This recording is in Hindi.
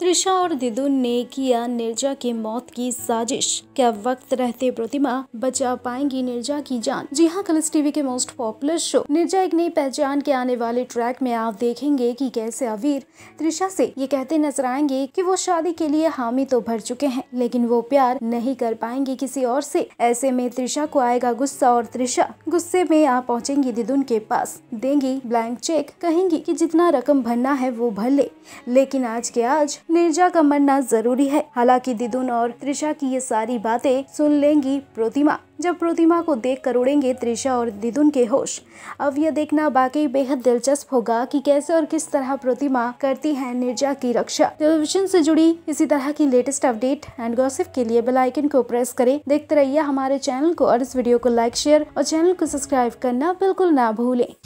त्रिशा और दिदू ने किया निर्जा की मौत की साजिश क्या वक्त रहते प्रतिमा बचा पाएंगी निर्जा की जान जी हाँ कलर्स टीवी के मोस्ट पॉपुलर शो निर्जा एक नई पहचान के आने वाले ट्रैक में आप देखेंगे कि कैसे अवीर त्रिशा से ये कहते नजर आएंगे कि वो शादी के लिए हामी तो भर चुके हैं लेकिन वो प्यार नहीं कर पाएंगे किसी और से ऐसे में त्रिशा को आएगा गुस्सा और त्रिशा गुस्से में आप पहुँचेंगी दिदुन के पास देंगी ब्लैंक चेक कहेंगी की जितना रकम भरना है वो भर ले। लेकिन आज के आज निर्जा का मरना जरूरी है हालांकि दिदुन और त्रिशा की ये सारी बातें सुन लेंगी प्रतिमा जब प्रतिमा को देख कर उड़ेंगे त्रिशा और दिदुन के होश अब यह देखना बाकी बेहद दिलचस्प होगा कि कैसे और किस तरह प्रतिमा करती है निर्जा की रक्षा टेलीविजन से जुड़ी इसी तरह की लेटेस्ट अपडेट एंड गॉसिप के लिए बेल आइकन को प्रेस करें देखते रहिए हमारे चैनल को और इस वीडियो को लाइक शेयर और चैनल को सब्सक्राइब करना बिल्कुल ना भूलें